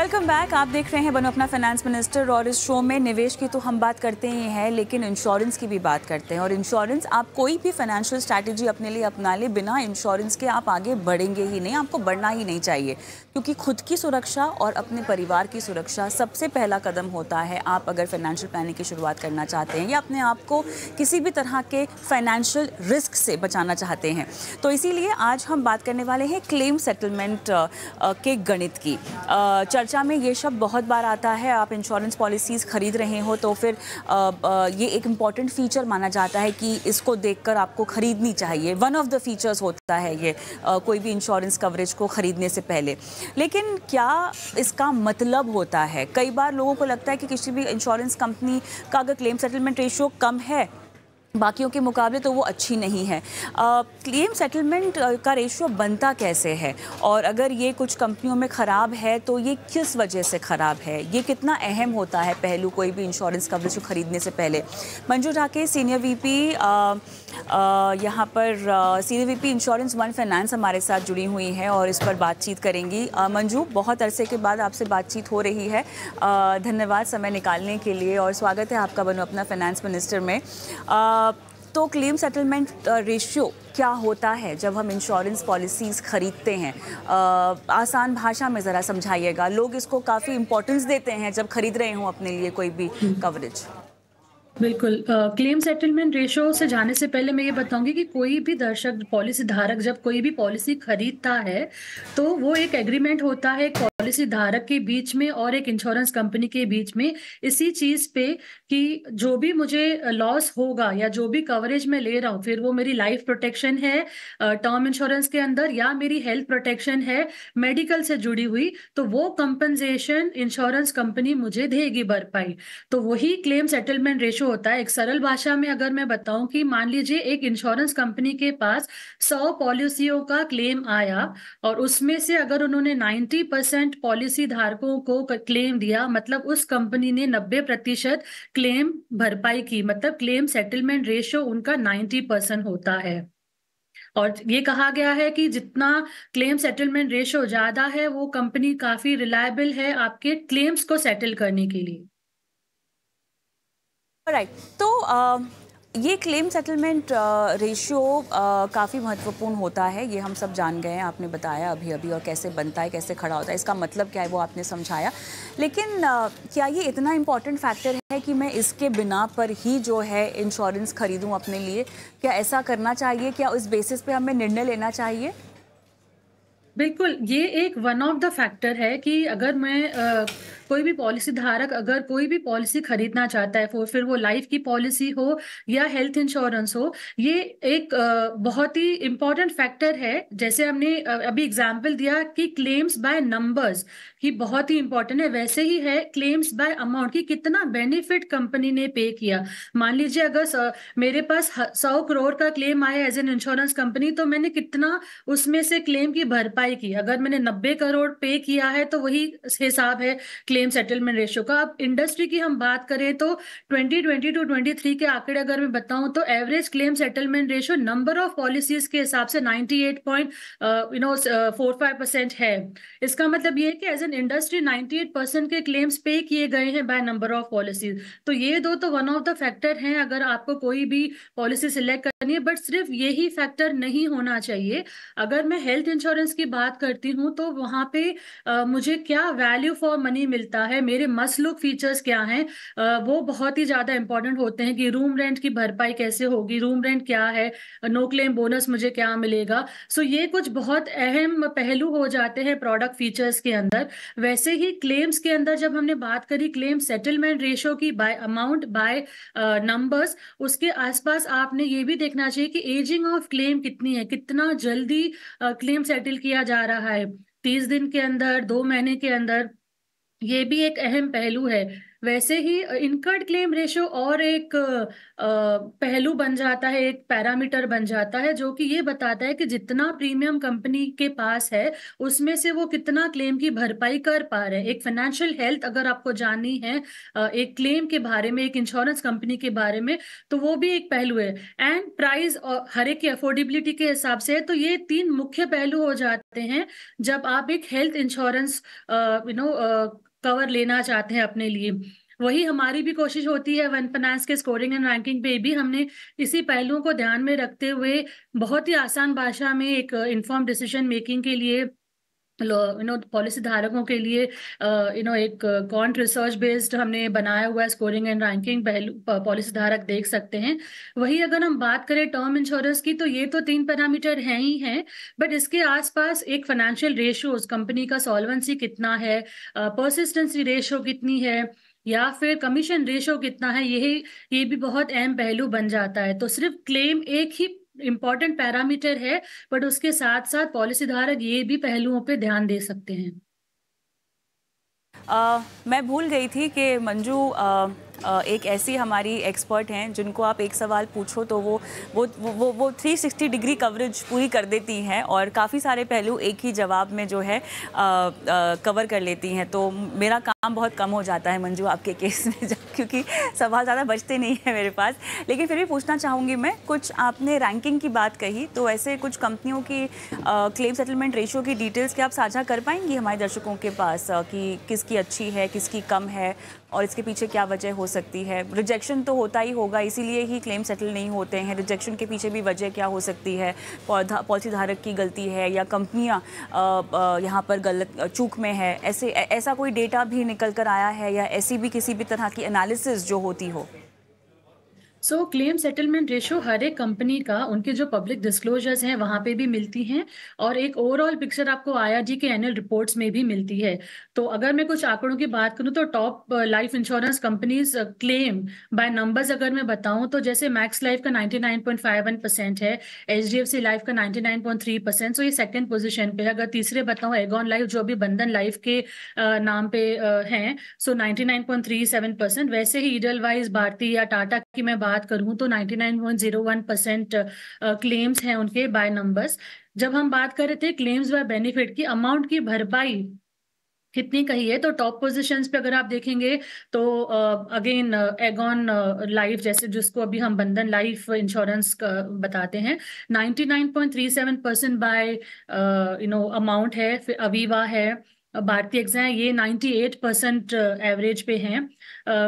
Welcome back आप देख रहे हैं बनो अपना फाइनेंस मिनिस्टर और इस शो में निवेश की तो हम बात करते ही हैं लेकिन इंश्योरेंस की भी बात करते हैं और इंश्योरेंस आप कोई भी फाइनेंशियल स्ट्रैटेजी अपने लिए अपना ले बिना इंश्योरेंस के आप आगे बढ़ेंगे ही नहीं आपको बढ़ना ही नहीं चाहिए क्योंकि खुद की सुरक्षा और अपने परिवार की सुरक्षा सबसे पहला कदम होता है आप अगर फाइनेंशियल प्लानिंग की शुरुआत करना चाहते हैं या अपने आप को किसी भी तरह के फाइनेंशियल रिस्क से बचाना चाहते हैं तो इसीलिए आज हम बात करने वाले हैं क्लेम सेटलमेंट के गणित की चर्चा चर्चा में ये शब्द बहुत बार आता है आप इंश्योरेंस पॉलिसीज़ ख़रीद रहे हो तो फिर आ, आ, ये एक इम्पॉर्टेंट फ़ीचर माना जाता है कि इसको देखकर आपको ख़रीदनी चाहिए वन ऑफ द फीचर्स होता है ये आ, कोई भी इंश्योरेंस कवरेज को ख़रीदने से पहले लेकिन क्या इसका मतलब होता है कई बार लोगों को लगता है कि किसी भी इंश्योरेंस कंपनी का अगर क्लेम सेटलमेंट रेशियो कम है बाकियों के मुकाबले तो वो अच्छी नहीं है क्लेम सेटलमेंट का रेशियो बनता कैसे है और अगर ये कुछ कंपनियों में ख़राब है तो ये किस वजह से ख़राब है ये कितना अहम होता है पहलू कोई भी इंश्योरेंस कवरेज को ख़रीदने से पहले मंजू ठाके सीनियर वीपी यहाँ पर C V P insurance One Finance हमारे साथ जुड़ी हुई हैं और इस पर बातचीत करेंगी मंजू बहुत अरसे के बाद आपसे बातचीत हो रही है धन्यवाद समय निकालने के लिए और स्वागत है आपका बनो अपना फाइनेंस मिनिस्टर में तो क्लेम सेटलमेंट रेशियो क्या होता है जब हम इंश्योरेंस पॉलिसीज़ ख़रीदते हैं आ, आसान भाषा में ज़रा समझाइएगा लोग इसको काफ़ी इम्पोर्टेंस देते हैं जब खरीद रहे हों अपने लिए कोई भी कवरेज हम्म। बिल्कुल क्लेम सेटलमेंट रेशो से जाने से पहले मैं ये बताऊंगी कि कोई भी दर्शक पॉलिसी धारक जब कोई भी पॉलिसी खरीदता है तो वो एक एग्रीमेंट होता है पॉलिसी धारक के बीच में और एक इंश्योरेंस कंपनी के बीच में इसी चीज पे कि जो भी मुझे लॉस होगा या जो भी कवरेज मैं ले रहा हूँ फिर वो मेरी लाइफ प्रोटेक्शन है टर्म इंश्योरेंस के अंदर या मेरी हेल्थ प्रोटेक्शन है मेडिकल से जुड़ी हुई तो वो कंपनसेशन इंश्योरेंस कंपनी मुझे देगी भरपाई तो वही क्लेम सेटलमेंट रेशो होता है एक सरल भाषा में अगर मैं बताऊं कि मान लीजिए एक इंश्योरेंस कंपनी के पास सौ पॉलिसियों का क्लेम आया और उसमें से अगर उन्होंने नाइन्टी परसेंट पॉलिसी धारकों को क्लेम दिया मतलब उस कंपनी ने नब्बे प्रतिशत क्लेम भरपाई की मतलब क्लेम सेटलमेंट रेशियो उनका नाइन्टी परसेंट होता है और ये कहा गया है कि जितना क्लेम सेटलमेंट रेशियो ज्यादा है वो कंपनी काफी रिलायबल है आपके क्लेम्स को सेटल करने के लिए राइट right. तो आ, ये क्लेम सेटलमेंट रेशियो काफ़ी महत्वपूर्ण होता है ये हम सब जान गए हैं आपने बताया अभी अभी और कैसे बनता है कैसे खड़ा होता है इसका मतलब क्या है वो आपने समझाया लेकिन आ, क्या ये इतना इम्पॉर्टेंट फैक्टर है कि मैं इसके बिना पर ही जो है इंश्योरेंस खरीदूं अपने लिए क्या ऐसा करना चाहिए क्या उस बेसिस पे हमें निर्णय लेना चाहिए बिल्कुल ये एक वन ऑफ द फैक्टर है कि अगर मैं आ, कोई भी पॉलिसी धारक अगर कोई भी पॉलिसी खरीदना चाहता है फिर वो लाइफ की पॉलिसी हो या हेल्थ इंश्योरेंस हो ये एक आ, बहुत ही इंपॉर्टेंट फैक्टर है जैसे हमने अभी एग्जाम्पल दिया कि क्लेम्स बाय नंबर्स ही बहुत ही इंपॉर्टेंट है वैसे ही है क्लेम्स बाय अमाउंट की कितना बेनिफिट कंपनी ने पे किया मान लीजिए अगर स, मेरे पास सौ करोड़ का क्लेम आया एज एन इंश्योरेंस कंपनी तो मैंने कितना उसमें से क्लेम की भरपाई की अगर मैंने नब्बे करोड़ पे किया है तो वही हिसाब है क्लेम सेटलमेंट रेशियो का अब इंडस्ट्री की हम बात करें तो twenty twenty two twenty three के आंकड़े अगर मैं बताऊं तो average claim settlement ratio number of policies के हिसाब से ninety eight point you know four five percent है इसका मतलब ये है कि एज एन इन इंडस्ट्री 98 परसेंट के क्लेम्स पे किए गए हैं बाय नंबर ऑफ पॉलिसीज तो ये दो तो वन ऑफ द फैक्टर हैं अगर आपको कोई भी पॉलिसी सिलेक्ट करनी है बट सिर्फ यही फैक्टर नहीं होना चाहिए अगर मैं हेल्थ इंश्योरेंस की बात करती हूँ तो वहाँ पे आ, मुझे क्या वैल्यू फॉर मनी मिलता है मेरे मसलुक फीचर्स क्या हैं वो बहुत ही ज़्यादा इंपॉर्टेंट होते हैं कि रूम रेंट की भरपाई कैसे होगी रूम रेंट क्या है नो क्लेम बोनस मुझे क्या मिलेगा सो ये कुछ बहुत अहम पहलू हो जाते हैं प्रोडक्ट फीचर्स के अंदर वैसे ही क्लेम्स के अंदर जब हमने बात करी क्लेम सेटलमेंट रेशो की बाय अमाउंट बाय नंबर्स उसके आसपास आपने ये भी देखना चाहिए कि एजिंग ऑफ क्लेम कितनी है कितना जल्दी क्लेम uh, सेटल किया जा रहा है तीस दिन के अंदर दो महीने के अंदर ये भी एक अहम पहलू है वैसे ही इनकर्ड क्लेम रेशो और एक पहलू बन जाता है एक पैरामीटर बन जाता है जो कि ये बताता है कि जितना प्रीमियम कंपनी के पास है उसमें से वो कितना क्लेम की भरपाई कर पा रहे हैं एक फाइनेंशियल हेल्थ अगर आपको जाननी है एक क्लेम के बारे में एक इंश्योरेंस कंपनी के बारे में तो वो भी एक पहलू है एंड प्राइस हर एक की अफोर्डेबिलिटी के हिसाब से है तो ये तीन मुख्य पहलू हो जाते हैं जब आप एक health insurance you know cover लेना चाहते हैं अपने लिए वही हमारी भी कोशिश होती है वन फाइनेंस के स्कोरिंग एंड रैंकिंग पे भी हमने इसी पहलुओं को ध्यान में रखते हुए बहुत ही आसान भाषा में एक इन्फॉर्म डिसीजन मेकिंग के लिए यू नो पॉलिसी धारकों के लिए यू नो एक कॉन्ट रिसर्च बेस्ड हमने बनाया हुआ है स्कोरिंग एंड रैंकिंग पहलू पॉलिसी धारक देख सकते हैं वही अगर हम बात करें टर्म इंश्योरेंस की तो ये तो तीन पैरामीटर हैं ही हैं बट इसके आसपास एक फाइनेंशियल रेशियोज कंपनी का सॉल्वेंसी कितना है परसिस्टेंसी रेशियो कितनी है या फिर कमीशन रेशो कितना है यही ये भी बहुत अहम पहलू बन जाता है तो सिर्फ क्लेम एक ही इम्पॉर्टेंट पैरामीटर है बट उसके साथ साथ पॉलिसी धारक ये भी पहलुओं पे ध्यान दे सकते हैं आ, मैं भूल गई थी कि मंजू एक ऐसी हमारी एक्सपर्ट हैं जिनको आप एक सवाल पूछो तो वो वो वो वो सिक्सटी डिग्री कवरेज पूरी कर देती हैं और काफ़ी सारे पहलू एक ही जवाब में जो है आ, आ, कवर कर लेती हैं तो मेरा काम बहुत कम हो जाता है मंजू आपके केस में जब क्योंकि सवाल ज़्यादा बचते नहीं है मेरे पास लेकिन फिर भी पूछना चाहूँगी मैं कुछ आपने रैंकिंग की बात कही तो ऐसे कुछ कंपनियों की क्लेम सेटलमेंट रेशियो की डिटेल्स क्या आप साझा कर पाएंगी हमारे दर्शकों के पास कि किसकी अच्छी है किसकी कम है और इसके पीछे क्या वजह हो सकती है रिजेक्शन तो होता ही होगा इसीलिए ही क्लेम सेटल नहीं होते हैं रिजेक्शन के पीछे भी वजह क्या हो सकती है पौधा पॉलिसी धारक की गलती है या कंपनियाँ यहाँ पर गलत चूक में है ऐसे ऐसा कोई डेटा भी निकल कर आया है या ऐसी भी किसी भी तरह की एनालिसिस जो होती हो सो क्लेम सेटलमेंट रेशो हर एक कंपनी का उनके जो पब्लिक डिस्क्लोजर्स हैं वहाँ पे भी मिलती हैं और एक ओवरऑल पिक्चर आपको आई के एनुअल रिपोर्ट्स में भी मिलती है तो अगर मैं कुछ आंकड़ों की बात करूँ तो top life insurance companies claim by numbers अगर मैं बताऊँ तो जैसे मैक्स लाइफ का नाइन्टी है एच लाइफ का नाइन्टी सो ये सेकेंड पोजिशन पे है अगर तीसरे बताऊँ एगॉन लाइफ जो अभी बंधन लाइफ के uh, नाम पे uh, हैं सो नाइन्टी वैसे ही ईडल वाइज भारती या टाटा की मैं बात करूं तो 99.01 परसेंट क्लेम्स हैं उनके बाय नंबर्स जब हम बात कर रहे थे क्लेम्स बाय बेनिफिट की अमाउंट की भरपाई कितनी कही है तो टॉप पोजीशंस पे अगर आप देखेंगे तो अगेन एगॉन लाइफ जैसे जिसको अभी हम बंधन लाइफ इंश्योरेंस बताते हैं 99.37 percent by you know amount है फिर अवीवा है भारतीय एग्जाम ये 98 परसेंट एवरेज पे हैं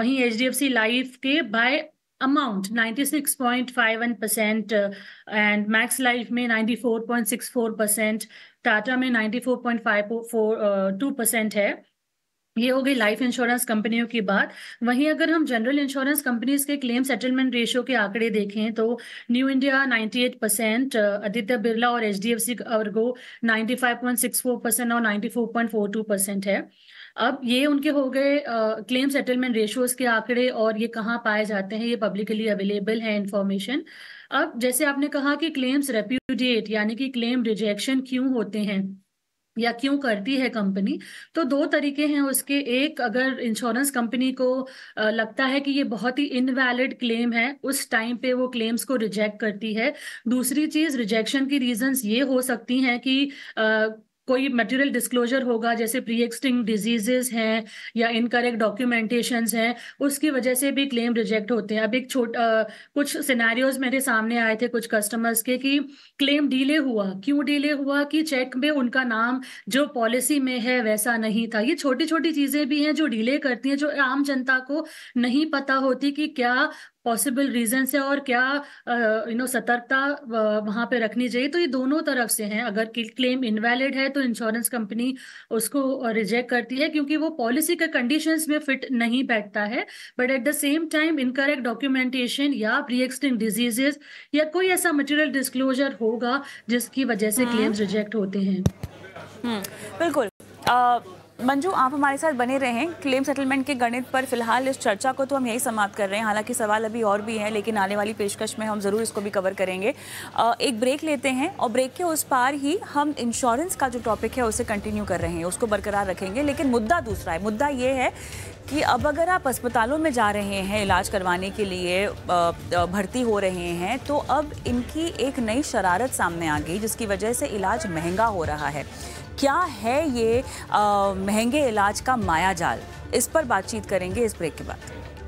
वहीं एच लाइफ के by amount 96.51% uh, and Max Life में 94.64% टाटा में 94.52% uh, है ये हो गई लाइफ इंश्योरेंस कंपनियों की बात वहीं अगर हम जनरल इंश्योरेंस कंपनीज के क्लेम सेटलमेंट रेशियो के आंकड़े देखें तो new India 98 percent Aditya Birla और H D F C Ergo four percent और 94.42 परसेंट है अब ये उनके हो गए क्लेम सेटलमेंट रेशियोज के आंकड़े और ये कहाँ पाए जाते हैं ये पब्लिकली अवेलेबल है इन्फॉर्मेशन अब जैसे आपने कहा कि क्लेम्स रेप्यूडिएट यानी कि क्लेम रिजेक्शन क्यों होते हैं या क्यों करती है कंपनी तो दो तरीके हैं उसके एक अगर इंश्योरेंस कंपनी को लगता है कि ये बहुत ही इनवैलिड क्लेम है उस टाइम पे वो क्लेम्स को रिजेक्ट करती है दूसरी चीज रिजेक्शन की रीजंस ये हो सकती हैं कि आ, कोई मटेरियल डिस्क्लोजर होगा जैसे प्री एक्सटिंग डिजीजेस हैं या इनकरेक्ट डॉक्यूमेंटेशंस हैं उसकी वजह से भी क्लेम रिजेक्ट होते हैं अब एक छोटा कुछ सिनेरियोज मेरे सामने आए थे कुछ कस्टमर्स के कि क्लेम डिले हुआ क्यों डिले हुआ कि चेक में उनका नाम जो पॉलिसी में है वैसा नहीं था ये छोटी छोटी चीज़ें भी हैं जो डिले करती हैं जो आम जनता को नहीं पता होती कि क्या पॉसिबल रीजन है और क्या यू नो सतर्कता वहाँ पे रखनी चाहिए तो ये दोनों तरफ से हैं अगर क्लेम इनवैलिड है तो इंश्योरेंस कंपनी उसको रिजेक्ट करती है क्योंकि वो पॉलिसी के कंडीशन में फिट नहीं बैठता है but at the same time incorrect documentation या प्री एक्सटिंग डिजीजेस या कोई ऐसा मटेरियल डिस्क्लोजर होगा जिसकी वजह से क्लेम्स हम्म। रिजेक्ट होते हैं हम्म, बिल्कुल uh... मंजू आप हमारे साथ बने रहें क्लेम सेटलमेंट के गणित पर फिलहाल इस चर्चा को तो हम यही समाप्त कर रहे हैं हालांकि सवाल अभी और भी हैं लेकिन आने वाली पेशकश में हम ज़रूर इसको भी कवर करेंगे एक ब्रेक लेते हैं और ब्रेक के उस पार ही हम इंश्योरेंस का जो टॉपिक है उसे कंटिन्यू कर रहे हैं उसको बरकरार रखेंगे लेकिन मुद्दा दूसरा है मुद्दा ये है कि अब अगर आप अस्पतालों में जा रहे हैं इलाज करवाने के लिए भर्ती हो रहे हैं तो अब इनकी एक नई शरारत सामने आ गई जिसकी वजह से इलाज महंगा हो रहा है क्या है ये महंगे इलाज का मायाजाल इस पर बातचीत करेंगे इस ब्रेक के बाद